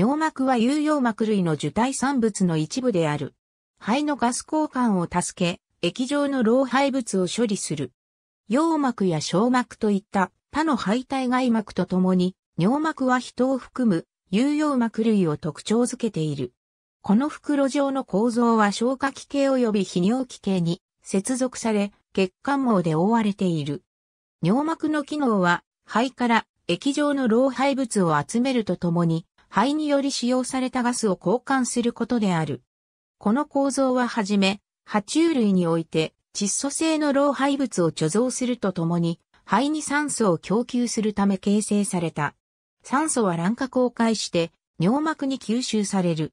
尿膜は有用膜類の受体産物の一部である。肺のガス交換を助け、液状の老廃物を処理する。羊膜や小膜といった他の肺体外膜とともに、尿膜は人を含む有用膜類を特徴づけている。この袋状の構造は消化器系及び泌尿器系に接続され、血管網で覆われている。尿膜の機能は、肺から液状の老廃物を集めるとともに、肺により使用されたガスを交換することである。この構造ははじめ、爬虫類において窒素性の老廃物を貯蔵するとともに、肺に酸素を供給するため形成された。酸素は卵化を介して尿膜に吸収される。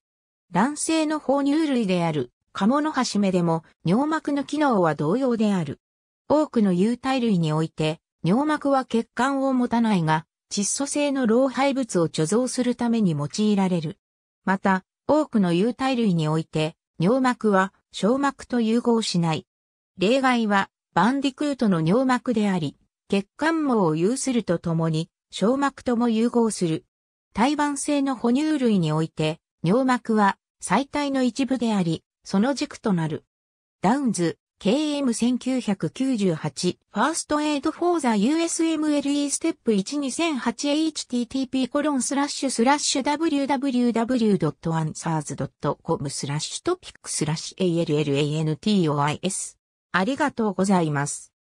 卵性の哺乳類であるカモノハシメでも尿膜の機能は同様である。多くの有体類において、尿膜は血管を持たないが、窒素性の老廃物を貯蔵するために用いられる。また、多くの有体類において、尿膜は小膜と融合しない。例外は、バンディクートの尿膜であり、血管網を有するとともに、小膜とも融合する。胎盤性の哺乳類において、尿膜は最大の一部であり、その軸となる。ダウンズ、KM1998 ファーストエイドフォーザ USMLE ステップ 12008http コロンスラッシュスラッシュ www.answers.com スラッシュトピックスラッシュ a l l a n t o i s ありがとうございます。